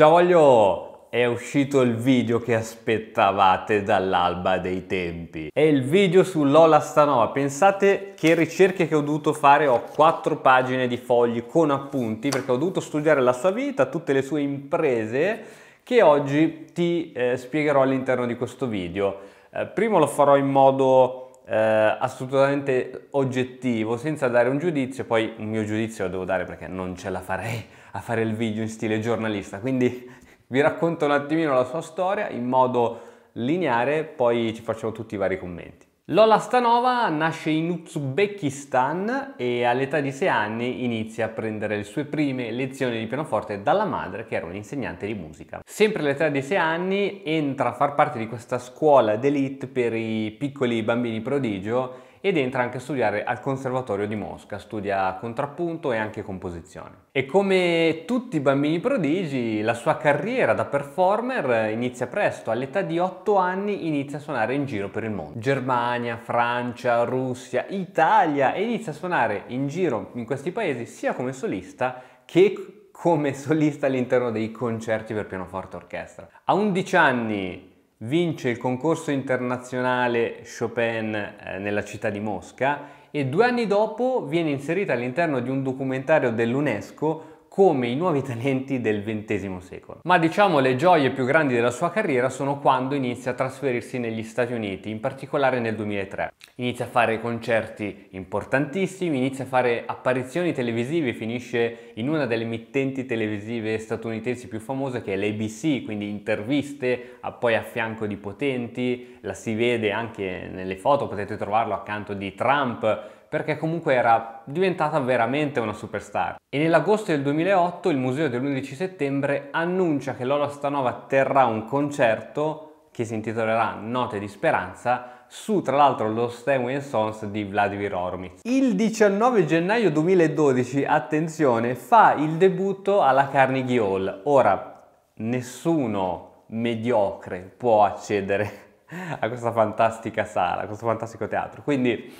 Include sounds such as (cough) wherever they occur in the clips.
Ciao voglio! È uscito il video che aspettavate dall'alba dei tempi. È il video su Lola Stanova. Pensate che ricerche che ho dovuto fare. Ho quattro pagine di fogli con appunti perché ho dovuto studiare la sua vita, tutte le sue imprese che oggi ti eh, spiegherò all'interno di questo video. Eh, primo lo farò in modo eh, assolutamente oggettivo, senza dare un giudizio, poi un mio giudizio lo devo dare perché non ce la farei a fare il video in stile giornalista, quindi vi racconto un attimino la sua storia in modo lineare, poi ci facciamo tutti i vari commenti. Lola Stanova nasce in Uzbekistan e all'età di 6 anni inizia a prendere le sue prime lezioni di pianoforte dalla madre che era un'insegnante di musica. Sempre all'età di 6 anni entra a far parte di questa scuola d'élite per i piccoli bambini prodigio ed entra anche a studiare al Conservatorio di Mosca, studia contrappunto e anche composizione. E come tutti i bambini prodigi, la sua carriera da performer inizia presto, all'età di 8 anni inizia a suonare in giro per il mondo. Germania, Francia, Russia, Italia e inizia a suonare in giro in questi paesi sia come solista che come solista all'interno dei concerti per pianoforte e orchestra. A 11 anni vince il concorso internazionale Chopin eh, nella città di Mosca e due anni dopo viene inserita all'interno di un documentario dell'UNESCO come i nuovi talenti del XX secolo. Ma diciamo le gioie più grandi della sua carriera sono quando inizia a trasferirsi negli Stati Uniti, in particolare nel 2003. Inizia a fare concerti importantissimi, inizia a fare apparizioni televisive, finisce in una delle emittenti televisive statunitensi più famose che è l'ABC, quindi interviste, a poi a fianco di potenti, la si vede anche nelle foto, potete trovarlo accanto di Trump, perché comunque era diventata veramente una superstar. E nell'agosto del 2008 il museo dell'11 settembre annuncia che Lola Stanova terrà un concerto che si intitolerà Note di Speranza su tra l'altro lo Stanway Sons di Vladimir Hormit. Il 19 gennaio 2012, attenzione, fa il debutto alla Carnegie Hall. Ora, nessuno mediocre può accedere (laughs) a questa fantastica sala, a questo fantastico teatro, quindi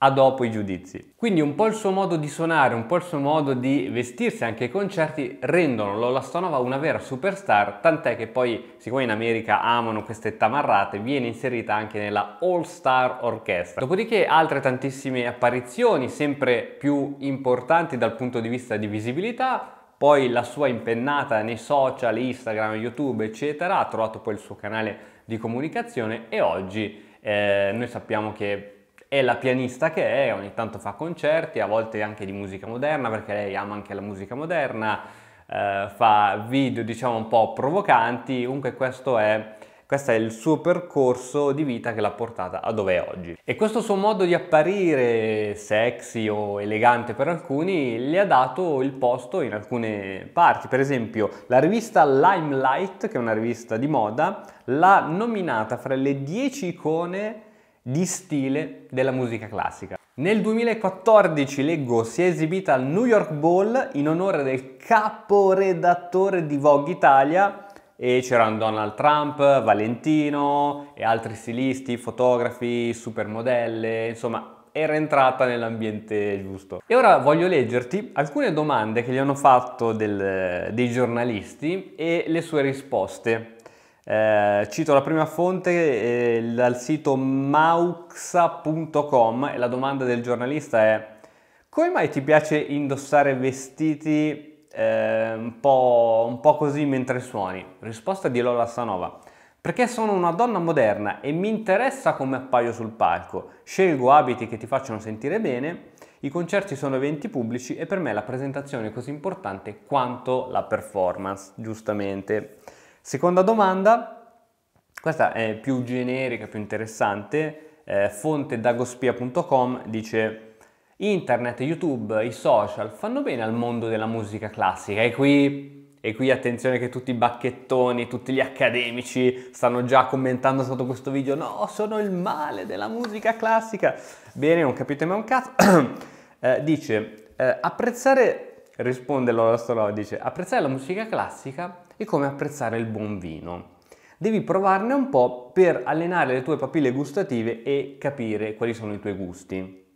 a dopo i giudizi. Quindi un po' il suo modo di suonare, un po' il suo modo di vestirsi anche ai concerti rendono Lola Stonova una vera superstar, tant'è che poi, siccome in America amano queste tamarrate, viene inserita anche nella All Star Orchestra. Dopodiché altre tantissime apparizioni, sempre più importanti dal punto di vista di visibilità, poi la sua impennata nei social, Instagram, YouTube, eccetera, ha trovato poi il suo canale di comunicazione e oggi eh, noi sappiamo che è la pianista che è, ogni tanto fa concerti, a volte anche di musica moderna, perché lei ama anche la musica moderna, eh, fa video diciamo un po' provocanti, comunque questo è, questo è il suo percorso di vita che l'ha portata a dove è oggi. E questo suo modo di apparire sexy o elegante per alcuni le ha dato il posto in alcune parti. Per esempio, la rivista Limelight, che è una rivista di moda, l'ha nominata fra le 10 icone di stile della musica classica. Nel 2014, leggo, si è esibita al New York Bowl in onore del caporedattore di Vogue Italia e c'erano Donald Trump, Valentino e altri stilisti, fotografi, supermodelle, insomma era entrata nell'ambiente giusto. E ora voglio leggerti alcune domande che gli hanno fatto del, dei giornalisti e le sue risposte eh, cito la prima fonte eh, dal sito mauxa.com e la domanda del giornalista è come mai ti piace indossare vestiti eh, un, po', un po' così mentre suoni? Risposta di Lola Sanova. Perché sono una donna moderna e mi interessa come appaio sul palco. Scelgo abiti che ti facciano sentire bene, i concerti sono eventi pubblici e per me la presentazione è così importante quanto la performance, giustamente. Seconda domanda, questa è più generica, più interessante, eh, fonte dagospia.com dice internet, YouTube, i social fanno bene al mondo della musica classica e qui, e qui attenzione che tutti i bacchettoni, tutti gli accademici stanno già commentando sotto questo video no, sono il male della musica classica. Bene, non capite mai un cazzo. (clears throat) eh, dice, eh, apprezzare Risponde Lola dice apprezzare la musica classica è come apprezzare il buon vino. Devi provarne un po' per allenare le tue papille gustative e capire quali sono i tuoi gusti.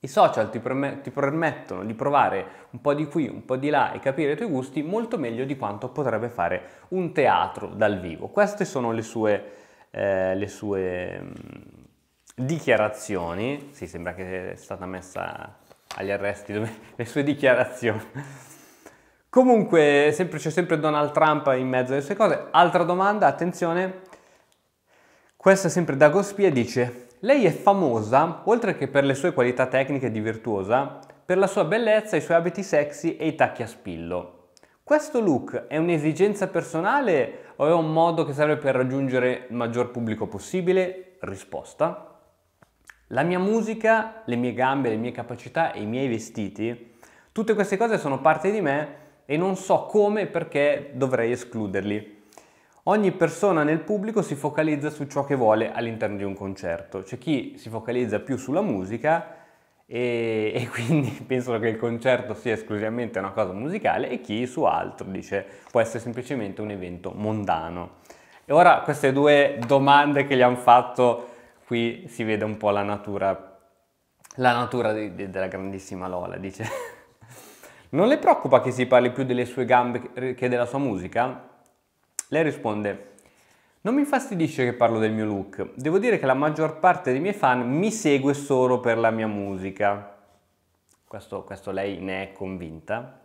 I social ti, perm- ti permettono di provare un po' di qui, un po' di là e capire i tuoi gusti molto meglio di quanto potrebbe fare un teatro dal vivo. Queste sono le sue, eh, le sue mm, dichiarazioni, sì, sembra che sia stata messa agli arresti, (laughs) le sue dichiarazioni. Comunque sempre, c'è sempre Donald Trump in mezzo alle sue cose. Altra domanda, attenzione, questa sempre da Gospia dice, lei è famosa, oltre che per le sue qualità tecniche di virtuosa, per la sua bellezza, i suoi abiti sexy e i tacchi a spillo. Questo look è un'esigenza personale o è un modo che serve per raggiungere il maggior pubblico possibile? Risposta. La mia musica, le mie gambe, le mie capacità e i miei vestiti, tutte queste cose sono parte di me e non so come e perché dovrei escluderli. Ogni persona nel pubblico si focalizza su ciò che vuole all'interno di un concerto. C'è chi si focalizza più sulla musica e, e (laughs) quindi pensano che il concerto sia esclusivamente una cosa musicale e chi su altro dice può essere semplicemente un evento mondano. E ora queste due domande che gli hanno fatto qui si vede un po' la natura, la natura di, di, della grandissima Lola, dice. (laughs) non le preoccupa che si parli più delle sue gambe che della sua musica? Lei risponde, non mi infastidisce che parlo del mio look, devo dire che la maggior parte dei miei fan mi segue solo per la mia musica. Questo, questo lei ne è convinta.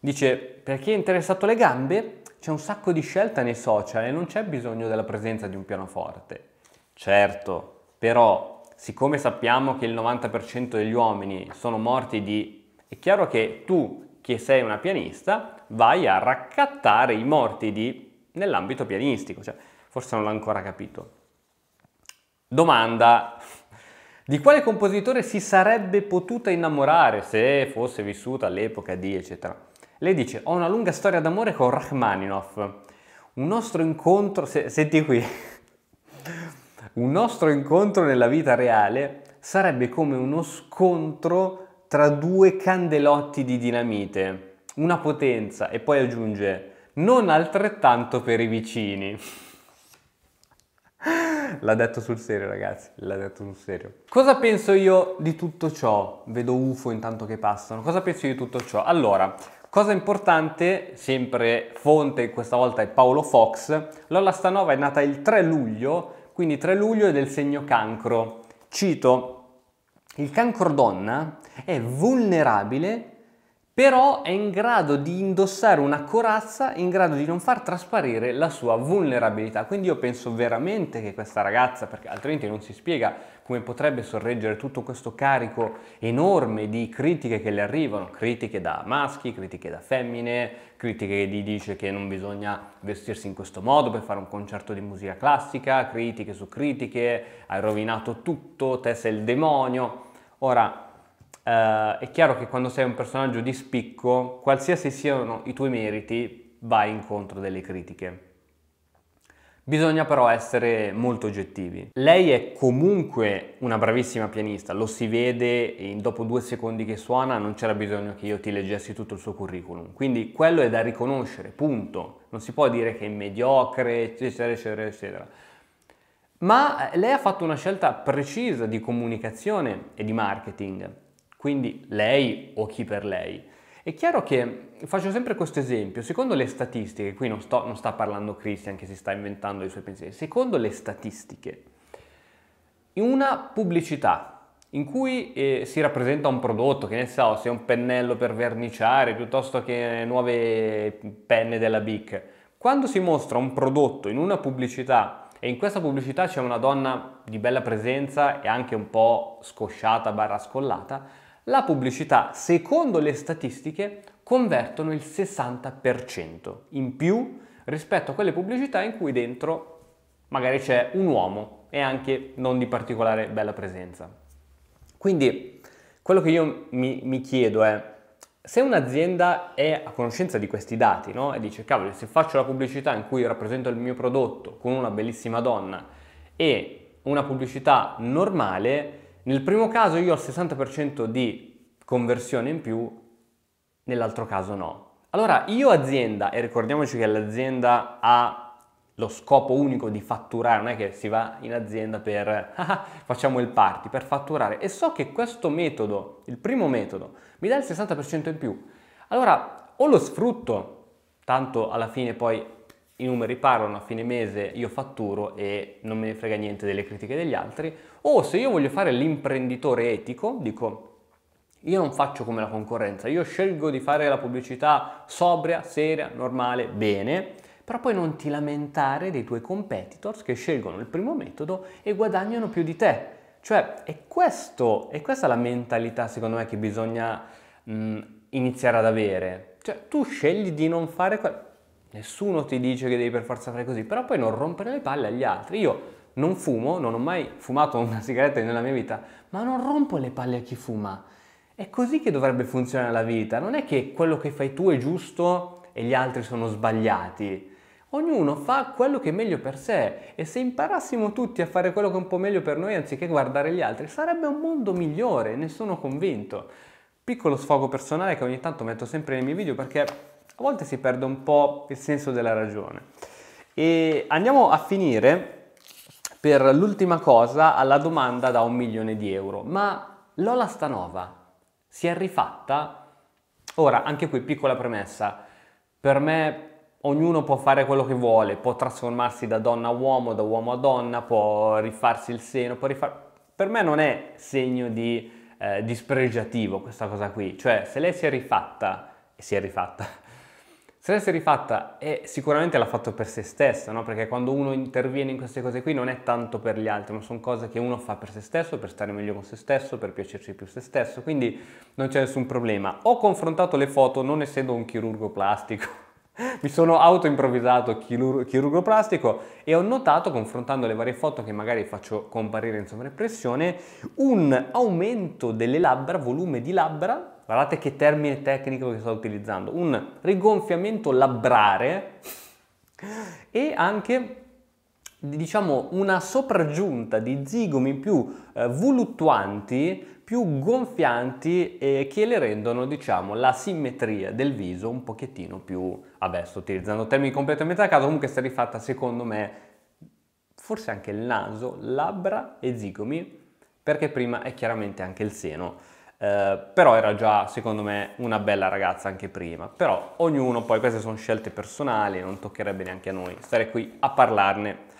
Dice, per chi è interessato alle gambe, c'è un sacco di scelta nei social e non c'è bisogno della presenza di un pianoforte. Certo, però siccome sappiamo che il 90% degli uomini sono morti di... è chiaro che tu, che sei una pianista, vai a raccattare i morti di... nell'ambito pianistico, cioè, forse non l'ho ancora capito. Domanda, di quale compositore si sarebbe potuta innamorare se fosse vissuta all'epoca di eccetera? Lei dice, ho una lunga storia d'amore con Rachmaninoff. Un nostro incontro, se, senti qui, un nostro incontro nella vita reale sarebbe come uno scontro tra due candelotti di dinamite, una potenza e poi aggiunge non altrettanto per i vicini. (laughs) L'ha detto sul serio ragazzi, l'ha detto sul serio. Cosa penso io di tutto ciò? Vedo UFO intanto che passano. Cosa penso io di tutto ciò? Allora, cosa importante, sempre fonte questa volta è Paolo Fox, Lola Stanova è nata il 3 luglio quindi 3 luglio è del segno cancro. Cito, il cancro donna è vulnerabile però è in grado di indossare una corazza in grado di non far trasparire la sua vulnerabilità. Quindi io penso veramente che questa ragazza, perché altrimenti non si spiega come potrebbe sorreggere tutto questo carico enorme di critiche che le arrivano, critiche da maschi, critiche da femmine, critiche che gli dice che non bisogna vestirsi in questo modo per fare un concerto di musica classica, critiche su critiche, hai rovinato tutto, te sei il demonio. Ora, eh, è chiaro che quando sei un personaggio di spicco, qualsiasi siano i tuoi meriti, vai incontro delle critiche. Bisogna però essere molto oggettivi. Lei è comunque una bravissima pianista, lo si vede in dopo due secondi che suona non c'era bisogno che io ti leggessi tutto il suo curriculum. Quindi quello è da riconoscere, punto. Non si può dire che è mediocre, eccetera, eccetera, eccetera. Ma lei ha fatto una scelta precisa di comunicazione e di marketing quindi lei o chi per lei. È chiaro che faccio sempre questo esempio, secondo le statistiche, qui non, sto, non sta parlando Christian che si sta inventando i suoi pensieri, secondo le statistiche, una pubblicità in cui eh, si rappresenta un prodotto, che ne so, se è un pennello per verniciare piuttosto che nuove penne della Bic. Quando si mostra un prodotto in una pubblicità e in questa pubblicità c'è una donna di bella presenza e anche un po' scosciata, barra scollata, la pubblicità, secondo le statistiche, convertono il 60% in più rispetto a quelle pubblicità in cui dentro magari c'è un uomo e anche non di particolare bella presenza. Quindi quello che io mi, mi chiedo è se un'azienda è a conoscenza di questi dati no? e dice cavolo se faccio la pubblicità in cui rappresento il mio prodotto con una bellissima donna e una pubblicità normale nel primo caso io ho il 60% di conversione in più, nell'altro caso no. Allora io azienda, e ricordiamoci che l'azienda ha lo scopo unico di fatturare, non è che si va in azienda per (laughs) ah, facciamo il party, per fatturare e so che questo metodo, il primo metodo, mi dà il 60% in più. Allora o lo sfrutto, tanto alla fine poi i numeri parlano, a fine mese io fatturo e non me ne frega niente delle critiche degli altri, o se io voglio fare l'imprenditore etico, dico io non faccio come la concorrenza, io scelgo di fare la pubblicità sobria, seria, normale, bene, però poi non ti lamentare dei tuoi competitors che scelgono il primo metodo e guadagnano più di te. Cioè, è, questo, è questa la mentalità secondo me che bisogna mh, iniziare ad avere. Cioè, tu scegli di non fare... Que- nessuno ti dice che devi per forza fare così, però poi non rompere le palle agli altri. Io non fumo, non ho mai fumato una sigaretta nella mia vita, ma non rompo le palle a chi fuma. È così che dovrebbe funzionare la vita, non è che quello che fai tu è giusto e gli altri sono sbagliati. Ognuno fa quello che è meglio per sé e se imparassimo tutti a fare quello che è un po' meglio per noi anziché guardare gli altri, sarebbe un mondo migliore, ne sono convinto. Piccolo sfogo personale che ogni tanto metto sempre nei miei video perché a volte si perde un po' il senso della ragione. E andiamo a finire per l'ultima cosa alla domanda da un milione di euro. Ma Lola Stanova si è rifatta? Ora, anche qui piccola premessa, per me ognuno può fare quello che vuole, può trasformarsi da donna a uomo, da uomo a donna, può rifarsi il seno, può rifar... Per me non è segno di eh, dispregiativo questa cosa qui, cioè se lei si è rifatta, e si è rifatta, se l'avesse rifatta, e eh, sicuramente l'ha fatto per se stesso, no? perché quando uno interviene in queste cose qui non è tanto per gli altri, ma sono cose che uno fa per se stesso, per stare meglio con se stesso, per piacerci più se stesso, quindi non c'è nessun problema. Ho confrontato le foto non essendo un chirurgo plastico, (laughs) mi sono autoimprovvisato chirur- chirurgo plastico e ho notato, confrontando le varie foto che magari faccio comparire in sovraimpressione, un aumento delle labbra, volume di labbra guardate che termine tecnico che sto utilizzando, un rigonfiamento labbrare e anche diciamo una sopraggiunta di zigomi più eh, voluttuanti, più gonfianti eh, che le rendono diciamo la simmetria del viso un pochettino più, vabbè sto utilizzando termini completamente a caso, comunque sta rifatta secondo me forse anche il naso, labbra e zigomi perché prima è chiaramente anche il seno eh, però era già secondo me una bella ragazza anche prima, però ognuno poi queste sono scelte personali, non toccherebbe neanche a noi stare qui a parlarne.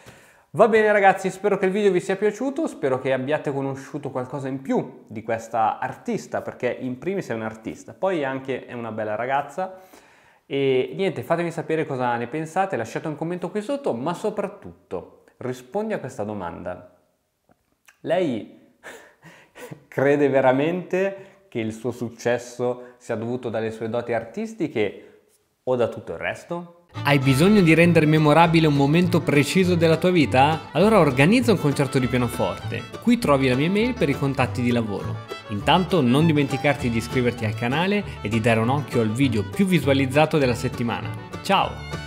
Va bene ragazzi, spero che il video vi sia piaciuto, spero che abbiate conosciuto qualcosa in più di questa artista, perché in primis è un'artista, poi anche è una bella ragazza. E niente, fatemi sapere cosa ne pensate, lasciate un commento qui sotto, ma soprattutto rispondi a questa domanda. Lei crede veramente che il suo successo sia dovuto dalle sue doti artistiche o da tutto il resto? Hai bisogno di rendere memorabile un momento preciso della tua vita? Allora organizza un concerto di pianoforte. Qui trovi la mia mail per i contatti di lavoro. Intanto non dimenticarti di iscriverti al canale e di dare un occhio al video più visualizzato della settimana. Ciao!